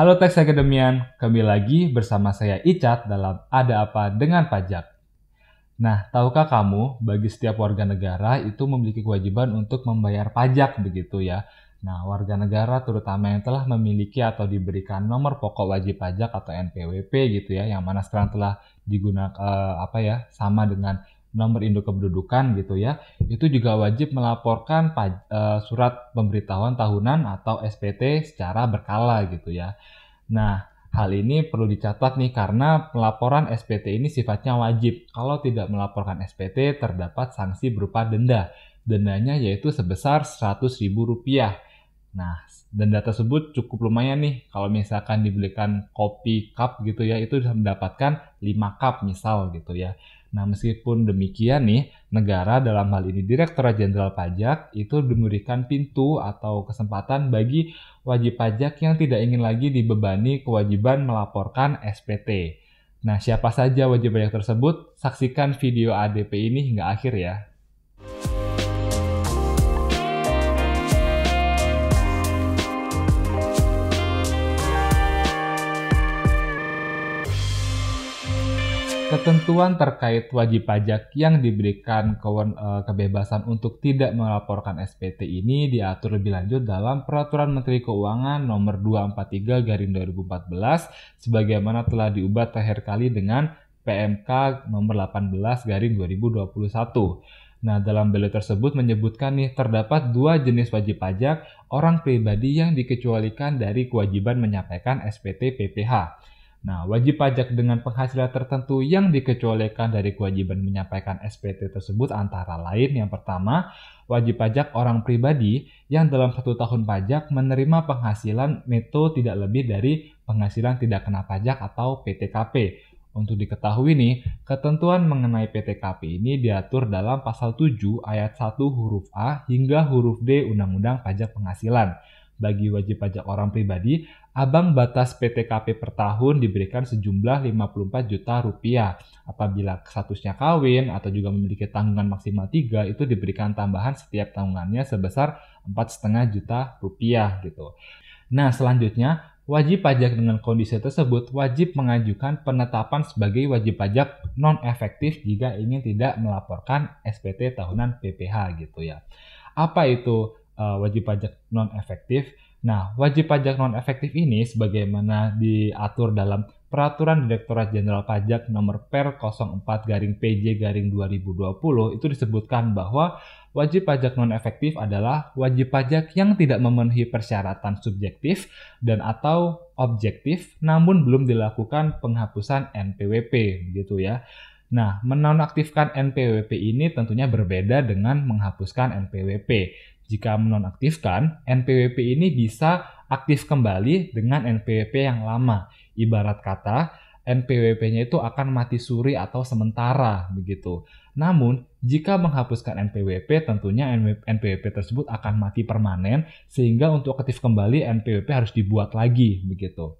Halo Tax akademian, kembali lagi bersama saya Icat dalam Ada Apa Dengan Pajak. Nah, tahukah kamu bagi setiap warga negara itu memiliki kewajiban untuk membayar pajak begitu ya. Nah, warga negara terutama yang telah memiliki atau diberikan nomor pokok wajib pajak atau NPWP gitu ya, yang mana sekarang telah digunakan eh, apa ya, sama dengan nomor induk kependudukan gitu ya itu juga wajib melaporkan eh, surat pemberitahuan tahunan atau SPT secara berkala gitu ya nah Hal ini perlu dicatat nih karena pelaporan SPT ini sifatnya wajib. Kalau tidak melaporkan SPT terdapat sanksi berupa denda. Dendanya yaitu sebesar Rp100.000. Nah, denda tersebut cukup lumayan nih. Kalau misalkan dibelikan kopi cup gitu ya, itu mendapatkan 5 cup misal gitu ya. Nah, meskipun demikian nih, negara dalam hal ini Direktorat Jenderal Pajak itu memberikan pintu atau kesempatan bagi wajib pajak yang tidak ingin lagi dibebani kewajiban melaporkan SPT. Nah, siapa saja wajib pajak tersebut? Saksikan video ADP ini hingga akhir ya. ketentuan terkait wajib pajak yang diberikan kewen, e, kebebasan untuk tidak melaporkan SPT ini diatur lebih lanjut dalam Peraturan Menteri Keuangan Nomor 243 Garing 2014 sebagaimana telah diubah terakhir kali dengan PMK Nomor 18 Garing 2021. Nah, dalam beli tersebut menyebutkan nih terdapat dua jenis wajib pajak orang pribadi yang dikecualikan dari kewajiban menyampaikan SPT PPH Nah, wajib pajak dengan penghasilan tertentu yang dikecualikan dari kewajiban menyampaikan SPT tersebut antara lain yang pertama, wajib pajak orang pribadi yang dalam satu tahun pajak menerima penghasilan neto tidak lebih dari penghasilan tidak kena pajak atau PTKP. Untuk diketahui nih, ketentuan mengenai PTKP ini diatur dalam pasal 7 ayat 1 huruf A hingga huruf D Undang-Undang Pajak Penghasilan bagi wajib pajak orang pribadi, abang batas PTKP per tahun diberikan sejumlah 54 juta rupiah. Apabila statusnya kawin atau juga memiliki tanggungan maksimal 3, itu diberikan tambahan setiap tanggungannya sebesar 4,5 juta rupiah gitu. Nah, selanjutnya wajib pajak dengan kondisi tersebut wajib mengajukan penetapan sebagai wajib pajak non efektif jika ingin tidak melaporkan SPT tahunan PPh gitu ya. Apa itu? uh, wajib pajak non efektif. Nah, wajib pajak non efektif ini sebagaimana diatur dalam Peraturan Direktorat Jenderal Pajak nomor PER 04 garing PJ garing 2020 itu disebutkan bahwa wajib pajak non efektif adalah wajib pajak yang tidak memenuhi persyaratan subjektif dan atau objektif namun belum dilakukan penghapusan NPWP gitu ya. Nah, menonaktifkan NPWP ini tentunya berbeda dengan menghapuskan NPWP. Jika menonaktifkan, NPWP ini bisa aktif kembali dengan NPWP yang lama. Ibarat kata, NPWP-nya itu akan mati suri atau sementara begitu. Namun, jika menghapuskan NPWP, tentunya NPWP tersebut akan mati permanen sehingga untuk aktif kembali NPWP harus dibuat lagi begitu.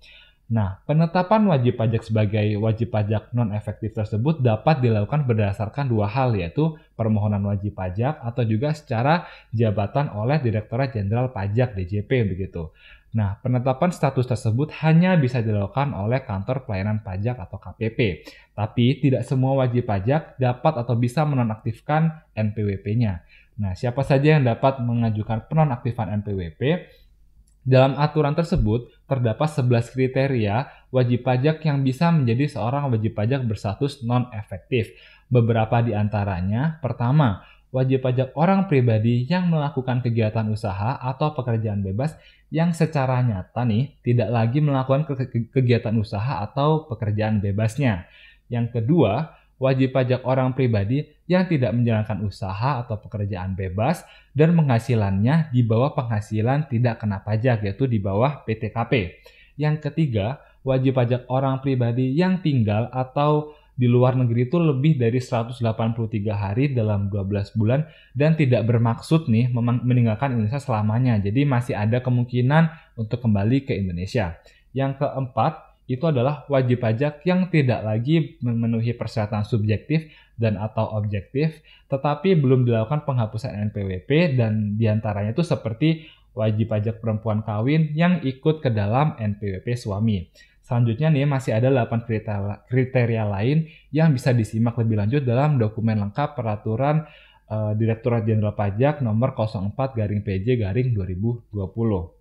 Nah, penetapan wajib pajak sebagai wajib pajak non-efektif tersebut dapat dilakukan berdasarkan dua hal, yaitu permohonan wajib pajak atau juga secara jabatan oleh Direktorat Jenderal Pajak DJP begitu. Nah, penetapan status tersebut hanya bisa dilakukan oleh Kantor Pelayanan Pajak atau KPP. Tapi tidak semua wajib pajak dapat atau bisa menonaktifkan NPWP-nya. Nah, siapa saja yang dapat mengajukan penonaktifan NPWP? Dalam aturan tersebut, terdapat 11 kriteria wajib pajak yang bisa menjadi seorang wajib pajak bersatus non-efektif. Beberapa di antaranya, pertama, wajib pajak orang pribadi yang melakukan kegiatan usaha atau pekerjaan bebas yang secara nyata nih tidak lagi melakukan kegiatan usaha atau pekerjaan bebasnya. Yang kedua, wajib pajak orang pribadi yang tidak menjalankan usaha atau pekerjaan bebas dan penghasilannya di bawah penghasilan tidak kena pajak yaitu di bawah PTKP. Yang ketiga, wajib pajak orang pribadi yang tinggal atau di luar negeri itu lebih dari 183 hari dalam 12 bulan dan tidak bermaksud nih meninggalkan Indonesia selamanya. Jadi masih ada kemungkinan untuk kembali ke Indonesia. Yang keempat, itu adalah wajib pajak yang tidak lagi memenuhi persyaratan subjektif dan atau objektif, tetapi belum dilakukan penghapusan NPWP dan diantaranya itu seperti wajib pajak perempuan kawin yang ikut ke dalam NPWP suami. Selanjutnya nih masih ada 8 kriteria, kriteria lain yang bisa disimak lebih lanjut dalam dokumen lengkap peraturan uh, eh, Direktorat Jenderal Pajak nomor 04 garing PJ garing 2020.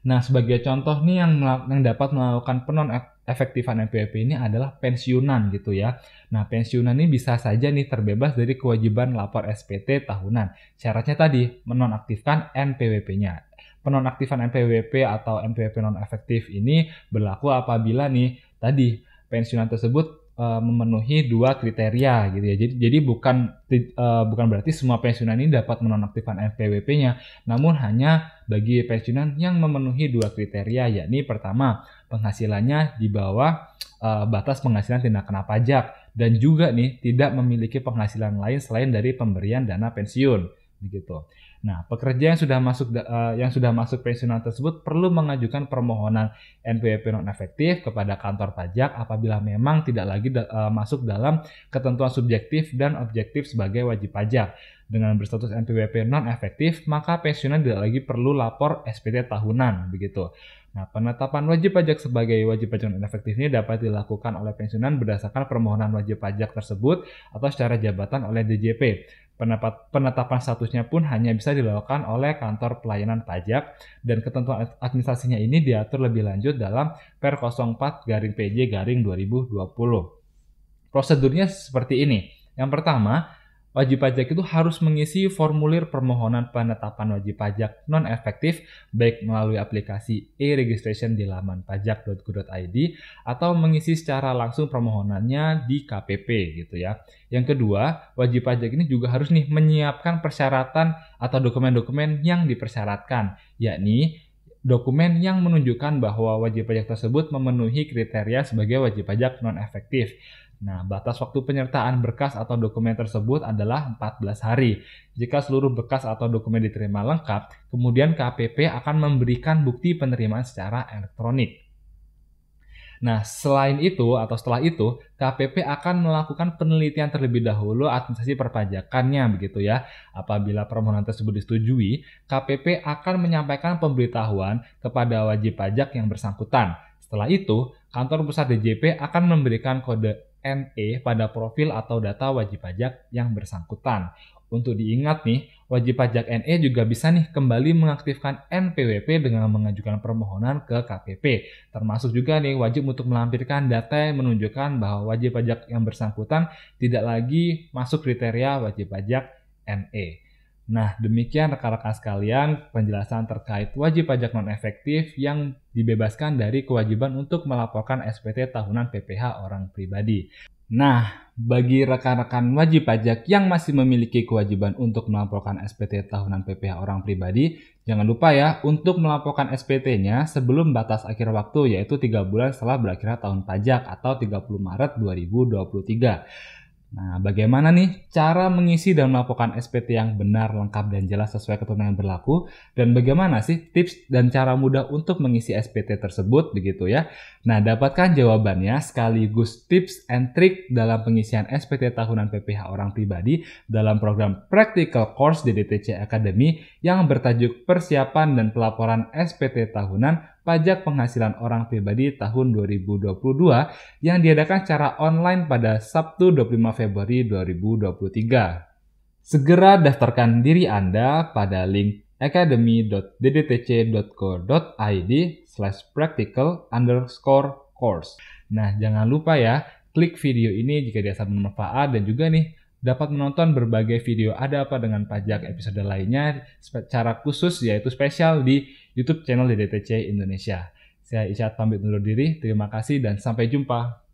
Nah, sebagai contoh nih yang, yang dapat melakukan penon efektifan MPWP ini adalah pensiunan gitu ya. Nah, pensiunan ini bisa saja nih terbebas dari kewajiban lapor SPT tahunan. Syaratnya tadi menonaktifkan NPWP-nya. Penonaktifan NPWP atau NPWP non efektif ini berlaku apabila nih tadi pensiunan tersebut Eh, memenuhi dua kriteria gitu ya. Jadi jadi bukan uh, bukan berarti semua pensiunan ini dapat menonaktifkan NPWP-nya, namun hanya bagi pensiunan yang memenuhi dua kriteria yakni pertama, penghasilannya di bawah uh, batas penghasilan tidak kena pajak dan juga nih tidak memiliki penghasilan lain selain dari pemberian dana pensiun begitu. Nah, pekerja yang sudah masuk uh, yang sudah masuk pensiunan tersebut perlu mengajukan permohonan NPWP non efektif kepada kantor pajak apabila memang tidak lagi da uh, masuk dalam ketentuan subjektif dan objektif sebagai wajib pajak. Dengan berstatus NPWP non efektif, maka pensiunan tidak lagi perlu lapor SPT tahunan, begitu. Nah, penetapan wajib pajak sebagai wajib pajak non efektif ini dapat dilakukan oleh pensiunan berdasarkan permohonan wajib pajak tersebut atau secara jabatan oleh DJP penetapan statusnya pun hanya bisa dilakukan oleh kantor pelayanan pajak dan ketentuan administrasinya ini diatur lebih lanjut dalam Per 04 garing PJ garing 2020. Prosedurnya seperti ini. Yang pertama, wajib pajak itu harus mengisi formulir permohonan penetapan wajib pajak non efektif baik melalui aplikasi e-registration di laman pajak.go.id atau mengisi secara langsung permohonannya di KPP gitu ya. Yang kedua, wajib pajak ini juga harus nih menyiapkan persyaratan atau dokumen-dokumen yang dipersyaratkan, yakni dokumen yang menunjukkan bahwa wajib pajak tersebut memenuhi kriteria sebagai wajib pajak non efektif. Nah, batas waktu penyertaan berkas atau dokumen tersebut adalah 14 hari. Jika seluruh berkas atau dokumen diterima lengkap, kemudian KPP akan memberikan bukti penerimaan secara elektronik. Nah, selain itu atau setelah itu, KPP akan melakukan penelitian terlebih dahulu administrasi perpajakannya begitu ya. Apabila permohonan tersebut disetujui, KPP akan menyampaikan pemberitahuan kepada wajib pajak yang bersangkutan. Setelah itu, kantor pusat DJP akan memberikan kode NE pada profil atau data wajib pajak yang bersangkutan. Untuk diingat nih, wajib pajak NE juga bisa nih kembali mengaktifkan NPWP dengan mengajukan permohonan ke KPP. Termasuk juga nih wajib untuk melampirkan data yang menunjukkan bahwa wajib pajak yang bersangkutan tidak lagi masuk kriteria wajib pajak NE. Nah, demikian rekan-rekan sekalian penjelasan terkait wajib pajak non-efektif yang dibebaskan dari kewajiban untuk melaporkan SPT tahunan PPH orang pribadi. Nah, bagi rekan-rekan wajib pajak yang masih memiliki kewajiban untuk melaporkan SPT tahunan PPh orang pribadi, jangan lupa ya untuk melaporkan SPT-nya sebelum batas akhir waktu yaitu 3 bulan setelah berakhirnya tahun pajak atau 30 Maret 2023. Nah, bagaimana nih cara mengisi dan melakukan SPT yang benar, lengkap, dan jelas sesuai ketentuan yang berlaku? Dan bagaimana sih tips dan cara mudah untuk mengisi SPT tersebut begitu ya? Nah, dapatkan jawabannya sekaligus tips and trick dalam pengisian SPT tahunan PPH orang pribadi dalam program Practical Course di DTC Academy yang bertajuk Persiapan dan Pelaporan SPT Tahunan pajak penghasilan orang pribadi tahun 2022 yang diadakan secara online pada Sabtu 25 Februari 2023. Segera daftarkan diri Anda pada link academy.ddtc.co.id slash practical underscore course. Nah, jangan lupa ya, klik video ini jika dirasa bermanfaat dan juga nih dapat menonton berbagai video ada apa dengan pajak episode lainnya secara khusus yaitu spesial di YouTube channel DDTC Indonesia. Saya Isyad pamit undur diri, terima kasih dan sampai jumpa.